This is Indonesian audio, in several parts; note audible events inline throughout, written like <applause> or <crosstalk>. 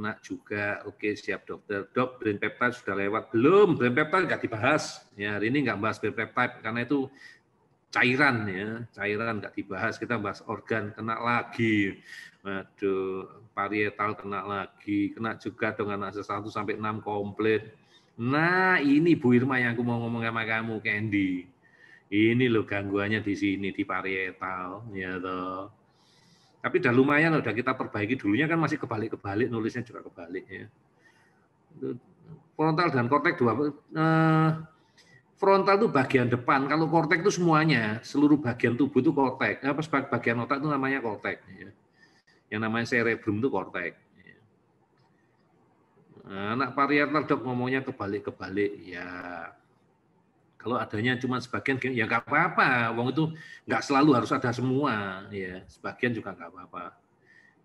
kena juga. Oke, siap dokter. Dok, brain peptide sudah lewat. Belum, brain peptide nggak dibahas. Ya, hari ini nggak bahas brain peptide karena itu cairan ya, cairan nggak dibahas. Kita bahas organ kena lagi. Aduh, parietal kena lagi, kena juga dengan akses 1 sampai 6 komplit. Nah, ini Bu Irma yang aku mau ngomong sama kamu, Candy. Ini loh gangguannya di sini di parietal, ya toh tapi udah lumayan udah kita perbaiki dulunya kan masih kebalik-kebalik nulisnya juga kebalik ya. Frontal dan kortek dua eh, frontal itu bagian depan, kalau kortek itu semuanya, seluruh bagian tubuh itu kortek. Eh, apa bagian otak itu namanya kortek ya. Yang namanya cerebrum itu kortek. Ya. Anak parietal dok ngomongnya kebalik-kebalik ya kalau adanya cuma sebagian, ya nggak apa-apa. Uang itu nggak selalu harus ada semua, ya sebagian juga nggak apa-apa.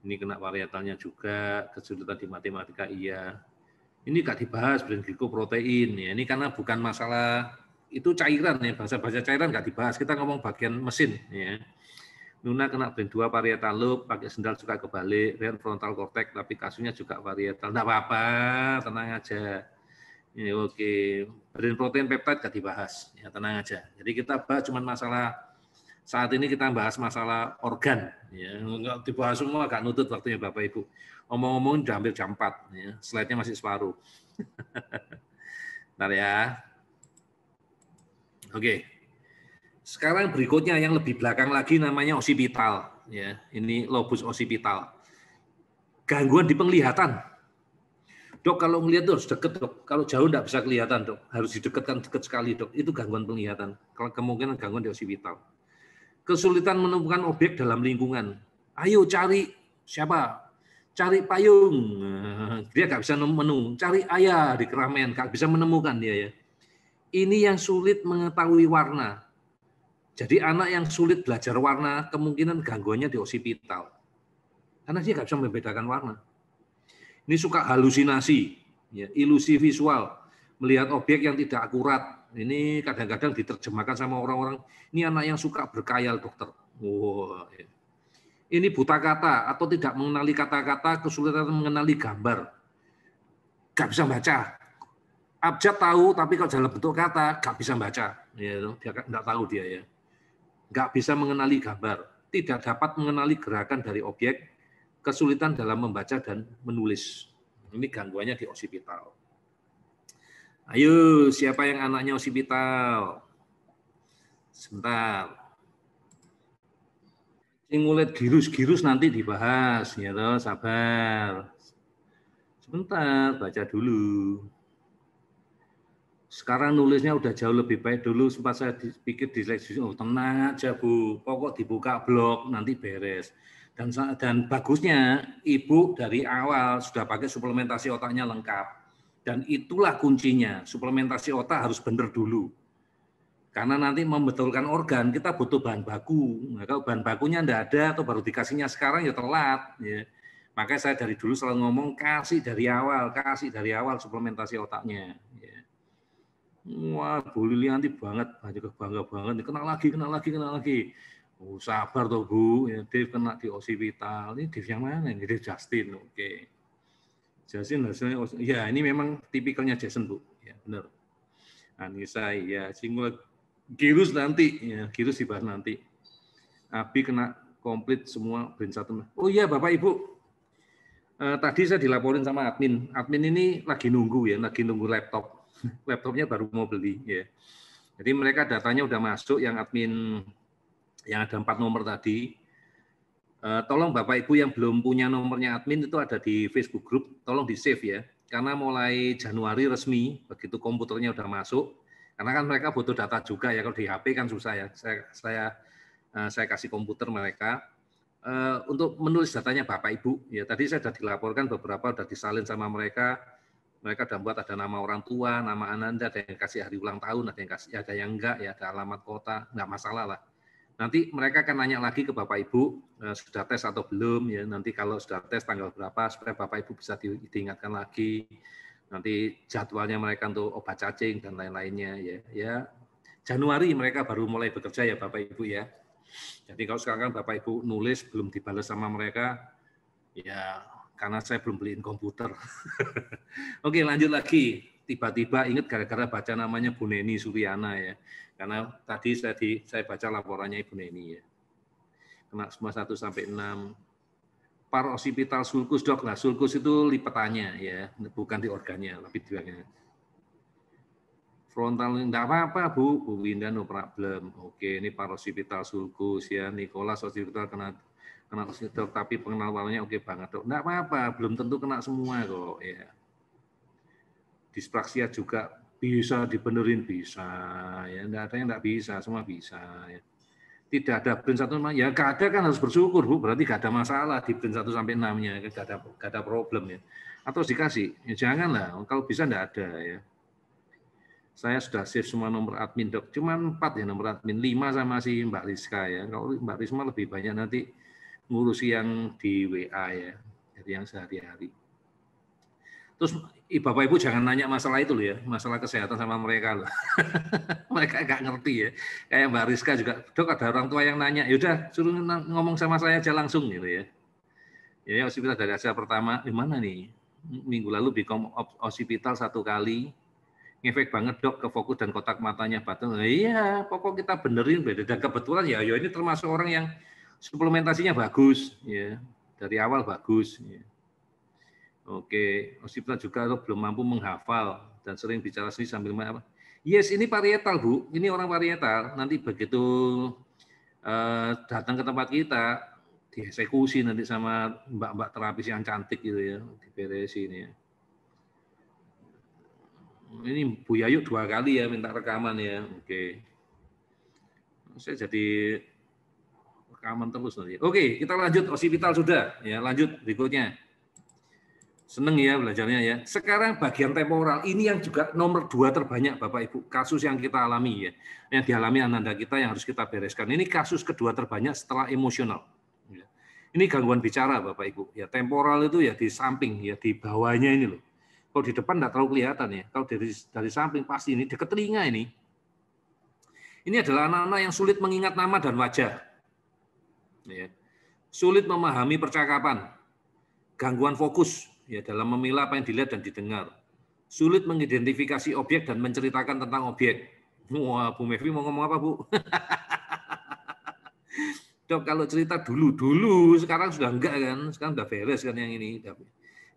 Ini kena varietalnya juga, kesulitan di matematika iya. Ini nggak dibahas brain protein ya. Ini karena bukan masalah itu cairan ya bahasa-bahasa cairan nggak dibahas. Kita ngomong bagian mesin ya. Nuna kena brain 2 varietal loop, pakai sendal juga kebalik, rear frontal cortex, tapi kasusnya juga varietal. Enggak apa-apa, tenang aja. Ya, oke, Badan protein peptide gak dibahas. Ya, tenang aja. Jadi kita bahas cuma masalah saat ini kita bahas masalah organ. Ya, nggak dibahas semua, agak nutut waktunya Bapak Ibu. Omong-omong udah hampir jam 4. Ya. Slide-nya masih separuh. <laughs> Bentar ya. Oke. Sekarang berikutnya yang lebih belakang lagi namanya osipital. Ya, ini lobus osipital. Gangguan di penglihatan. Dok, kalau melihat harus deket, dok. Kalau jauh tidak bisa kelihatan, dok. Harus didekatkan deket sekali, dok. Itu gangguan penglihatan. Kalau Kemungkinan gangguan di vital. Kesulitan menemukan objek dalam lingkungan. Ayo cari siapa? Cari payung. Nah, dia nggak bisa menemukan. Cari ayah di keramen. Nggak bisa menemukan dia ya. Ini yang sulit mengetahui warna. Jadi anak yang sulit belajar warna, kemungkinan gangguannya di osipital. Karena dia nggak bisa membedakan warna ini suka halusinasi, ya, ilusi visual, melihat objek yang tidak akurat. Ini kadang-kadang diterjemahkan sama orang-orang, ini anak yang suka berkayal dokter. Wow. Ya. Ini buta kata atau tidak mengenali kata-kata, kesulitan mengenali gambar. Gak bisa baca. Abjad tahu, tapi kalau dalam bentuk kata, gak bisa baca. Ya, dia kan tahu dia ya. Gak bisa mengenali gambar. Tidak dapat mengenali gerakan dari objek, kesulitan dalam membaca dan menulis. Ini gangguannya di occipital. Ayo, siapa yang anaknya occipital? Sebentar. Singulet girus-girus nanti dibahas, ya toh, sabar. Sebentar, baca dulu. Sekarang nulisnya udah jauh lebih baik dulu. Sempat saya pikir di oh tenang aja Bu, pokok dibuka blog, nanti beres. Dan, dan bagusnya ibu dari awal sudah pakai suplementasi otaknya lengkap. Dan itulah kuncinya, suplementasi otak harus benar dulu. Karena nanti membetulkan organ, kita butuh bahan baku. Nah, kalau bahan bakunya tidak ada atau baru dikasihnya sekarang ya telat. Ya. Makanya saya dari dulu selalu ngomong, kasih dari awal, kasih dari awal suplementasi otaknya. Ya. Wah, Bu Lilianti nanti banget, banyak bangga banget. Kenal lagi, kenal lagi, kenal lagi. Oh, sabar tuh Bu, ya, Dev kena di osipital. Ini Dev yang mana? Ini Dev Justin. Oke. Okay. Justin hasilnya ya ini memang tipikalnya Jason Bu. Ya, benar. Anissa ya singgul Girus nanti ya, Girus dibahas nanti. Abi kena komplit semua brand satu. Oh iya Bapak Ibu. Eh, tadi saya dilaporin sama admin. Admin ini lagi nunggu ya, lagi nunggu laptop. <laughs> Laptopnya baru mau beli ya. Jadi mereka datanya udah masuk yang admin yang ada empat nomor tadi. Eh, tolong Bapak Ibu yang belum punya nomornya admin itu ada di Facebook group, tolong di save ya. Karena mulai Januari resmi, begitu komputernya sudah masuk, karena kan mereka butuh data juga ya kalau di HP kan susah ya. Saya saya eh, saya kasih komputer mereka eh, untuk menulis datanya Bapak Ibu. Ya tadi saya sudah dilaporkan beberapa sudah disalin sama mereka. Mereka sudah buat ada nama orang tua, nama ananda, ada yang kasih hari ulang tahun, ada yang kasih ada yang enggak ya, ada alamat kota, enggak masalah lah Nanti mereka akan nanya lagi ke Bapak Ibu eh, sudah tes atau belum ya. Nanti kalau sudah tes tanggal berapa supaya Bapak Ibu bisa diingatkan lagi. Nanti jadwalnya mereka untuk obat cacing dan lain-lainnya ya. Ya Januari mereka baru mulai bekerja ya Bapak Ibu ya. Jadi kalau sekarang Bapak Ibu nulis belum dibalas sama mereka ya karena saya belum beliin komputer. <laughs> Oke, lanjut lagi tiba-tiba ingat gara-gara baca namanya Bu Neni Suryana ya. Karena tadi saya di, saya baca laporannya Ibu Neni ya. Kena semua 1 sampai 6. Parosipital sulcus dok. Nah, sulcus itu lipetannya ya, bukan di organnya, tapi di organnya. Frontal enggak apa-apa, Bu. Bu Winda no problem. Oke, ini parosipital sulcus ya. Nikola osipital kena kena osipital tapi pengenal warnanya oke banget, Dok. Enggak apa-apa, belum tentu kena semua kok ya dispraksia juga bisa dibenerin bisa ya enggak ada yang enggak bisa semua bisa ya. tidak ada print satu ya enggak ada kan harus bersyukur Bu berarti enggak ada masalah di print satu sampai enamnya ya. enggak ada enggak ada problem ya atau dikasih ya janganlah kalau bisa enggak ada ya saya sudah save semua nomor admin dok cuma empat ya nomor admin lima sama si Mbak Rizka ya kalau Mbak Rizka lebih banyak nanti ngurusi yang di WA ya jadi yang sehari-hari Terus Bapak Ibu jangan nanya masalah itu loh ya, masalah kesehatan sama mereka loh. <laughs> mereka nggak ngerti ya. Kayak Mbak Rizka juga, dok ada orang tua yang nanya, yaudah suruh ngomong sama saya aja langsung gitu ya. Jadi ya, ya, hospital dari hasil pertama, gimana nih? Minggu lalu Bikom hospital satu kali, ngefek banget dok ke fokus dan kotak matanya batu. Nah, iya, pokok kita benerin beda. Dan kebetulan ya, yo ya ini termasuk orang yang suplementasinya bagus, ya dari awal bagus. Ya Oke, Mas juga belum mampu menghafal dan sering bicara sendiri sambil main apa? Yes, ini varietal Bu. Ini orang varietal. Nanti begitu uh, datang ke tempat kita, dieksekusi nanti sama mbak-mbak terapis yang cantik gitu ya, di ini. ya. Ini Bu Yayu dua kali ya minta rekaman ya. Oke. Saya jadi rekaman terus nanti. Oke, kita lanjut. Osipital sudah. Ya, lanjut berikutnya. Seneng ya belajarnya ya. Sekarang bagian temporal ini yang juga nomor dua terbanyak Bapak Ibu kasus yang kita alami ya, yang dialami ananda kita yang harus kita bereskan. Ini kasus kedua terbanyak setelah emosional. Ya. Ini gangguan bicara Bapak Ibu. Ya temporal itu ya di samping ya di bawahnya ini loh. Kalau di depan tidak terlalu kelihatan ya. Kalau dari dari samping pasti ini dekat telinga ini. Ini adalah anak-anak yang sulit mengingat nama dan wajah. Ya. Sulit memahami percakapan. Gangguan fokus, ya dalam memilah apa yang dilihat dan didengar. Sulit mengidentifikasi objek dan menceritakan tentang objek. Wah, Bu Mevi mau ngomong apa, Bu? <laughs> Dok, kalau cerita dulu-dulu, sekarang sudah enggak kan? Sekarang sudah beres kan yang ini.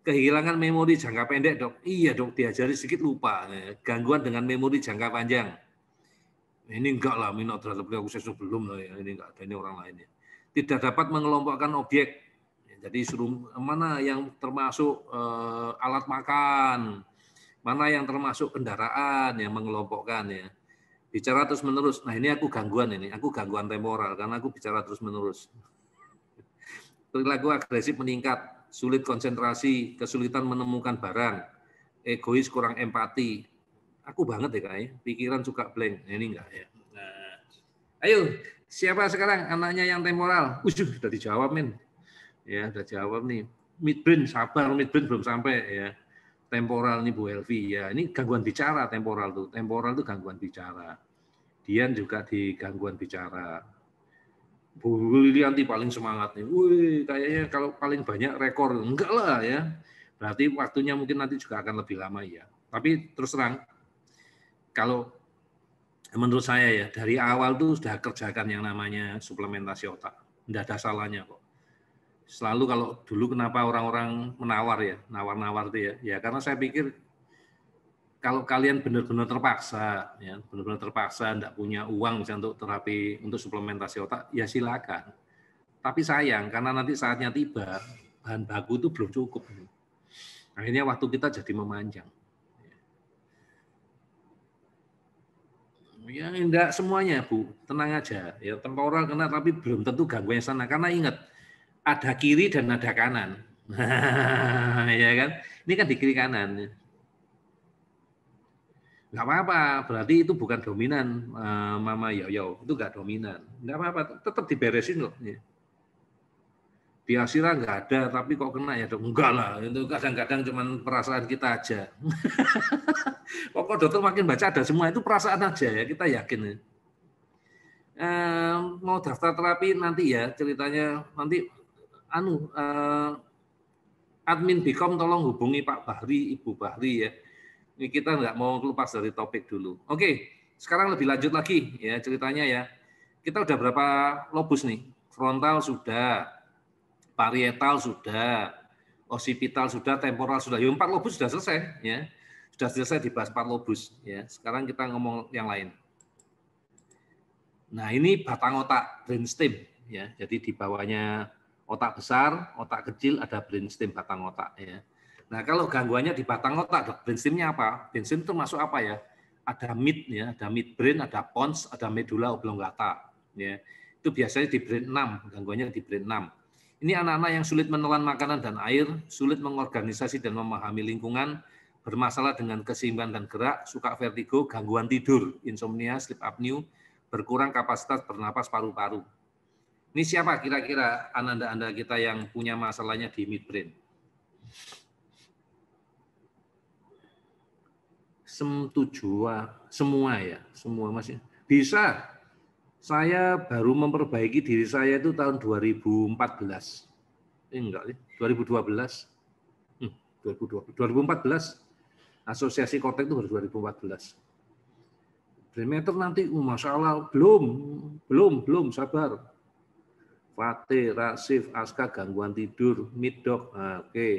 Kehilangan memori jangka pendek, Dok. Iya, Dok, diajari sedikit lupa. Gangguan dengan memori jangka panjang. Ini enggak lah, minat terhadap aku sebelum ya. Ini enggak ada, ini orang lainnya. Tidak dapat mengelompokkan objek jadi suruh mana yang termasuk uh, alat makan, mana yang termasuk kendaraan yang mengelompokkan ya. Bicara terus menerus. Nah ini aku gangguan ini, aku gangguan temporal karena aku bicara terus menerus. Perilaku agresif meningkat, sulit konsentrasi, kesulitan menemukan barang, egois kurang empati. Aku banget ya kayaknya, pikiran suka blank. Nah, ini enggak ya. Nah, ayo, siapa sekarang anaknya yang temporal? Ujuh, sudah dijawab, men ya udah jawab nih midbrain sabar midbrain belum sampai ya temporal nih Bu Elvi ya ini gangguan bicara temporal tuh temporal tuh gangguan bicara Dian juga di gangguan bicara Bu Lilianti paling semangat nih wih kayaknya kalau paling banyak rekor enggak lah ya berarti waktunya mungkin nanti juga akan lebih lama ya tapi terus terang kalau menurut saya ya dari awal tuh sudah kerjakan yang namanya suplementasi otak tidak ada salahnya kok selalu kalau dulu kenapa orang-orang menawar ya, nawar-nawar itu ya. Ya karena saya pikir kalau kalian benar-benar terpaksa, ya benar-benar terpaksa, tidak punya uang misalnya untuk terapi, untuk suplementasi otak, ya silakan. Tapi sayang, karena nanti saatnya tiba, bahan baku itu belum cukup. Akhirnya waktu kita jadi memanjang. Ya enggak semuanya Bu, tenang aja. Ya temporal kena tapi belum tentu gangguan sana. Karena ingat, ada kiri dan ada kanan. <laughs> ya kan? Ini kan di kiri kanan. Enggak apa-apa, berarti itu bukan dominan eh, Mama Yoyo, itu enggak dominan. Enggak apa-apa, tetap diberesin kok. Iya. Di Asira enggak ada, tapi kok kena ya dok? Enggak lah, itu kadang-kadang cuma perasaan kita aja. <laughs> Pokok dokter makin baca ada semua, itu perasaan aja ya, kita yakin. Ya. mau daftar terapi nanti ya ceritanya nanti anu uh, admin Bicom tolong hubungi Pak Bahri, Ibu Bahri ya. Ini kita nggak mau lepas dari topik dulu. Oke, sekarang lebih lanjut lagi ya ceritanya ya. Kita udah berapa lobus nih? Frontal sudah, parietal sudah, osipital sudah, temporal sudah. Ya, empat lobus sudah selesai ya. Sudah selesai dibahas empat lobus ya. Sekarang kita ngomong yang lain. Nah, ini batang otak brainstem ya. Jadi di bawahnya otak besar, otak kecil, ada brainstem batang otak ya. Nah, kalau gangguannya di batang otak, brainstemnya apa? Brainstem itu masuk apa ya? Ada mid ya, ada mid brain, ada pons, ada medula oblongata ya. Itu biasanya di brain 6, gangguannya di brain 6. Ini anak-anak yang sulit menelan makanan dan air, sulit mengorganisasi dan memahami lingkungan, bermasalah dengan keseimbangan dan gerak, suka vertigo, gangguan tidur, insomnia, sleep apnea, berkurang kapasitas bernapas paru-paru ini siapa kira-kira ananda-anda kita yang punya masalahnya di midbrain? Sem semua ya, semua masih Bisa. Saya baru memperbaiki diri saya itu tahun 2014. Eh, enggak ya, 2012. Hmm, 2012. 2014. Asosiasi Kotek itu baru 2014. Brainmeter nanti, oh, masalah belum, belum, belum, sabar Fate, Rasif, Aska, gangguan tidur, midok, nah, oke. Okay.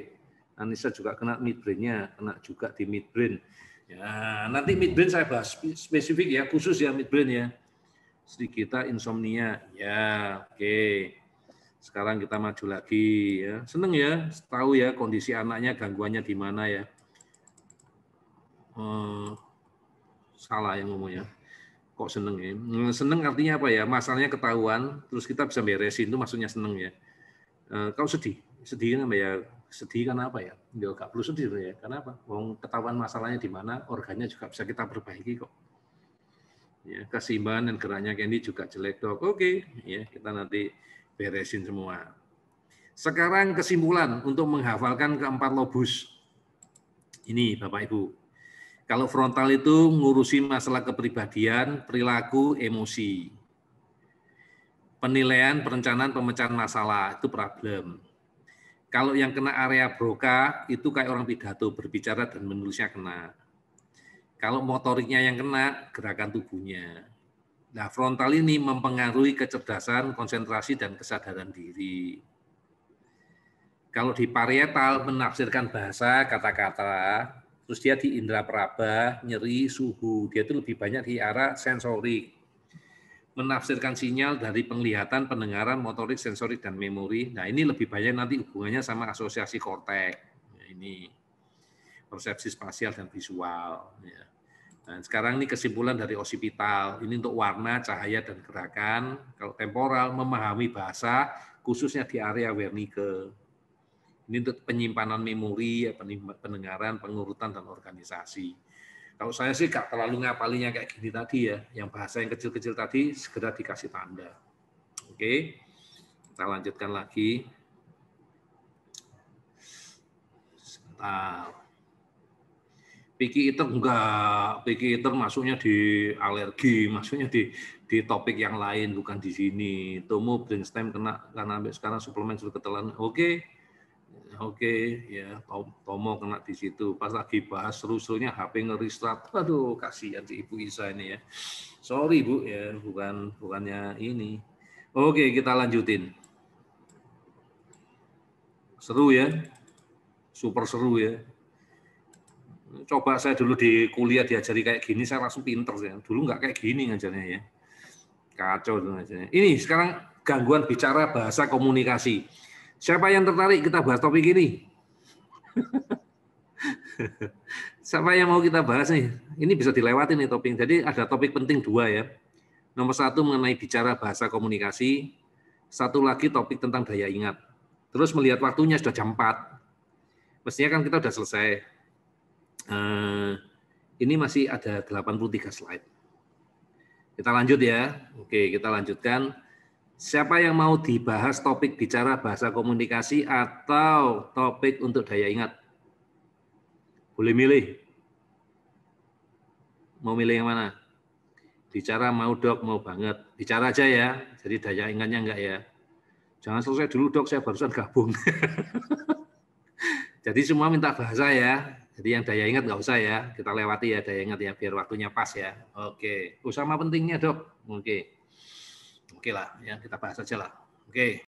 Anissa juga kena midbrainnya, kena juga di midbrain. Ya, nanti midbrain saya bahas spesifik ya, khusus ya midbrain ya. Sedikita insomnia, ya oke. Okay. Sekarang kita maju lagi ya. Seneng ya, tahu ya kondisi anaknya, gangguannya di mana ya. Hmm, salah yang ngomongnya kok seneng ya. Hmm, seneng artinya apa ya? Masalahnya ketahuan, terus kita bisa beresin itu maksudnya seneng ya. Eh, kau sedih, sedih kan apa ya? Sedih karena apa ya? Enggak ya, gak perlu sedih ya. Karena apa? Wong ketahuan masalahnya di mana, organnya juga bisa kita perbaiki kok. Ya, keseimbangan dan geraknya Candy juga jelek dok. Oke, ya kita nanti beresin semua. Sekarang kesimpulan untuk menghafalkan keempat lobus. Ini Bapak Ibu. Kalau frontal itu ngurusi masalah kepribadian, perilaku, emosi. Penilaian, perencanaan, pemecahan masalah, itu problem. Kalau yang kena area broka itu kayak orang pidato, berbicara dan menulisnya kena. Kalau motoriknya yang kena, gerakan tubuhnya. Nah, frontal ini mempengaruhi kecerdasan, konsentrasi, dan kesadaran diri. Kalau di parietal, menafsirkan bahasa, kata-kata, terus dia di indera peraba, nyeri, suhu. Dia itu lebih banyak di arah sensorik. Menafsirkan sinyal dari penglihatan, pendengaran, motorik, sensorik, dan memori. Nah, ini lebih banyak nanti hubungannya sama asosiasi kortek. Ya, ini persepsi spasial dan visual. Nah, sekarang ini kesimpulan dari osipital. Ini untuk warna, cahaya, dan gerakan. Kalau temporal, memahami bahasa, khususnya di area Wernicke. Ini untuk penyimpanan memori, ya, pendengaran, pengurutan, dan organisasi. Kalau saya sih nggak terlalu ngapalinya kayak gini tadi ya, yang bahasa yang kecil-kecil tadi segera dikasih tanda. Oke, kita lanjutkan lagi. Sebentar. Piki itu enggak, Piki itu masuknya di alergi, masuknya di di topik yang lain bukan di sini. Tomo brainstem kena karena sampai sekarang suplemen sudah ketelan. Oke, oke okay, ya Tomo kena di situ. Pas lagi bahas rusuhnya HP ngeristrat. Aduh, kasihan si Ibu Isa ini ya. Sorry Bu ya, bukan bukannya ini. Oke, okay, kita lanjutin. Seru ya. Super seru ya. Coba saya dulu di kuliah diajari kayak gini, saya langsung pinter. Ya. Dulu nggak kayak gini ngajarnya ya. Kacau dulu ngajarnya. Ini sekarang gangguan bicara bahasa komunikasi Siapa yang tertarik kita bahas topik ini? Siapa yang mau kita bahas nih? Ini bisa dilewati nih topik. Jadi ada topik penting dua ya. Nomor satu mengenai bicara bahasa komunikasi. Satu lagi topik tentang daya ingat. Terus melihat waktunya sudah jam 4. Mestinya kan kita sudah selesai. Eh, ini masih ada 83 slide. Kita lanjut ya. Oke, kita lanjutkan Siapa yang mau dibahas topik bicara bahasa komunikasi atau topik untuk daya ingat? Boleh milih. Mau milih yang mana? Bicara mau dok, mau banget. Bicara aja ya, jadi daya ingatnya enggak ya. Jangan selesai dulu dok, saya barusan gabung. <laughs> jadi semua minta bahasa ya. Jadi yang daya ingat enggak usah ya, kita lewati ya daya ingat ya, biar waktunya pas ya. Oke, oh, pentingnya dok. Oke oke okay lah ya kita bahas aja lah oke okay.